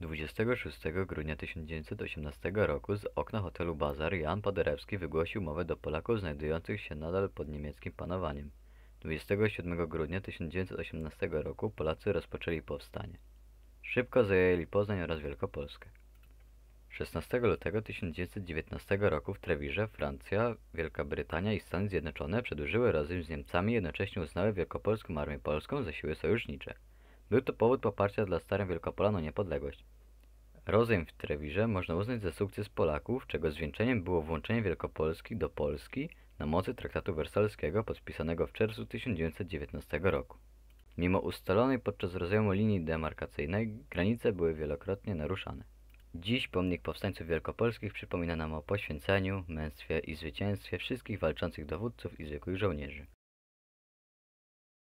26 grudnia 1918 roku z okna hotelu Bazar Jan Paderewski wygłosił mowę do Polaków znajdujących się nadal pod niemieckim panowaniem. 27 grudnia 1918 roku Polacy rozpoczęli powstanie. Szybko zajęli Poznań oraz Wielkopolskę. 16 lutego 1919 roku w Trewirze Francja, Wielka Brytania i Stany Zjednoczone przedłużyły razem z Niemcami jednocześnie uznały Wielkopolską Armię Polską za siły sojusznicze. Był to powód poparcia dla starym Wielkopolanu niepodległość. Rozejm w Trewirze można uznać za sukces Polaków, czego zwieńczeniem było włączenie Wielkopolski do Polski na mocy traktatu wersalskiego podpisanego w czerwcu 1919 roku. Mimo ustalonej podczas rozejmu linii demarkacyjnej, granice były wielokrotnie naruszane. Dziś pomnik powstańców wielkopolskich przypomina nam o poświęceniu, męstwie i zwycięstwie wszystkich walczących dowódców i zwykłych żołnierzy.